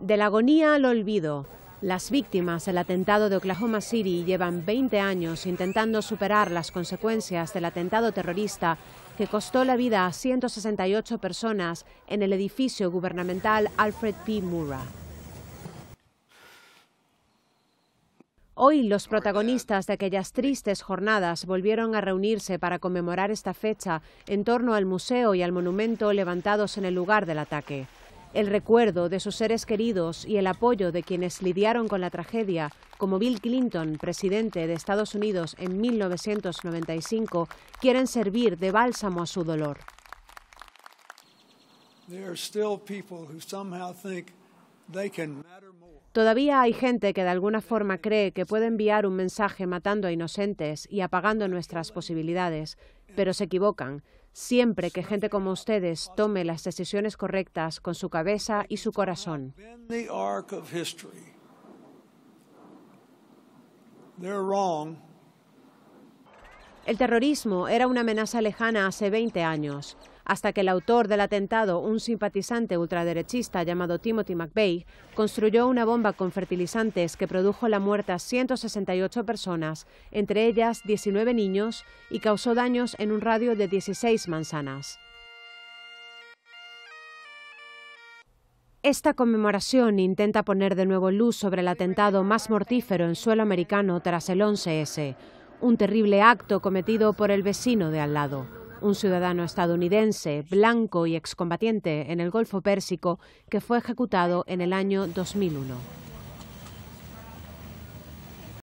De la agonía al olvido, las víctimas del atentado de Oklahoma City llevan 20 años intentando superar las consecuencias del atentado terrorista que costó la vida a 168 personas en el edificio gubernamental Alfred P. Murrah. Hoy los protagonistas de aquellas tristes jornadas volvieron a reunirse para conmemorar esta fecha en torno al museo y al monumento levantados en el lugar del ataque. El recuerdo de sus seres queridos y el apoyo de quienes lidiaron con la tragedia, como Bill Clinton, presidente de Estados Unidos en 1995, quieren servir de bálsamo a su dolor. Todavía hay gente que de alguna forma cree que puede enviar un mensaje matando a inocentes y apagando nuestras posibilidades, pero se equivocan siempre que gente como ustedes tome las decisiones correctas con su cabeza y su corazón. El terrorismo era una amenaza lejana hace 20 años, hasta que el autor del atentado, un simpatizante ultraderechista llamado Timothy McVeigh, construyó una bomba con fertilizantes que produjo la muerte a 168 personas, entre ellas 19 niños, y causó daños en un radio de 16 manzanas. Esta conmemoración intenta poner de nuevo luz sobre el atentado más mortífero en suelo americano tras el 11S, un terrible acto cometido por el vecino de al lado, un ciudadano estadounidense, blanco y excombatiente en el Golfo Pérsico, que fue ejecutado en el año 2001.